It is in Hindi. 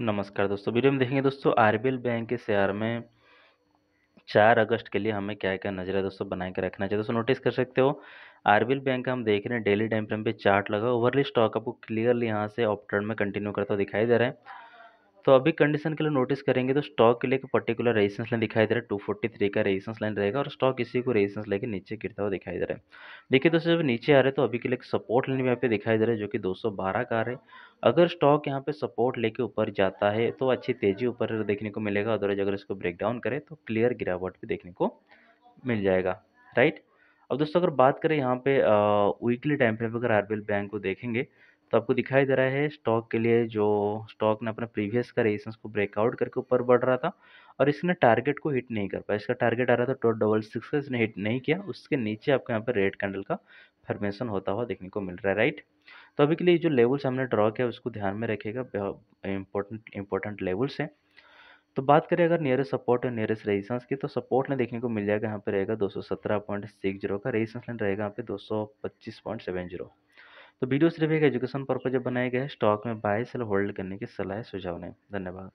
नमस्कार दोस्तों वीडियो में देखेंगे दोस्तों आर बैंक के शेयर में चार अगस्त के लिए हमें क्या क्या नजर दोस्तों बना के रखना चाहिए दोस्तों नोटिस कर सकते हो आर बैंक का हम देख रहे हैं डेली टाइम फ्रेम पे चार्ट लगा ओवरली स्टॉक आपको क्लियरली यहाँ से ऑप्टर्न में कंटिन्यू करता दिखाई दे रहा है तो अभी कंडीशन के लिए नोटिस करेंगे तो स्टॉक के लिए एक पर्टिकुलर रेजिस्टेंस लाइन दिखाई दे रहा है टू फोर्टी थ्री का रेजिस्टेंस लाइन रहेगा और स्टॉक इसी को रेजिस्टेंस लेके नीचे गिरता हुआ दिखाई दे रहा है देखिए दोस्तों जब नीचे आ रहे तो अभी के लिए एक सपोर्ट लाइन यहाँ पे दिखाई दे रहा है जो कि दो सौ बारह का आ रहा है अगर स्टॉक यहाँ पे सपोर्ट लेके ऊपर जाता है तो अच्छी तेज़ी ऊपर देखने को मिलेगा अदरवाइज अगर इसको ब्रेक डाउन करें तो क्लियर गिरावट भी देखने को मिल जाएगा राइट अब दोस्तों अगर बात करें यहाँ पे वीकली टाइम फ्रेम पर अगर आर बैंक को देखेंगे तो आपको दिखाई दे रहा है स्टॉक के लिए जो स्टॉक ने अपना प्रीवियस का रेजिस्टेंस को ब्रेकआउट करके ऊपर बढ़ रहा था और इसने टारगेट को हिट नहीं कर पाया इसका टारगेट आ रहा था टोट डबल सिक्स का इसने हिट नहीं किया उसके नीचे आपको यहाँ पर रेड कैंडल का फॉर्मेशन होता हुआ देखने को मिल रहा है राइट तो अभी के लिए जो लेवल्स हमने ड्रॉ किया उसको ध्यान में रखेगा इंपॉर्टेंट इंपॉर्टेंट लेवल्स है तो बात करें अगर नियरेस्ट सपोर्ट और नियरेस्ट रेजिस्टेंस की तो सपोर्ट ने देखने को मिल जाएगा यहाँ पर रहेगा जीरो का रेजिस्टेंस लाइन रहेगा यहाँ पे जीरो तो वीडियो सिर्फ एक एजुकेशन पर्पज बनाया गया है स्टॉक में बाय सेल होल्ड करने की सलाह सुझाव नहीं धन्यवाद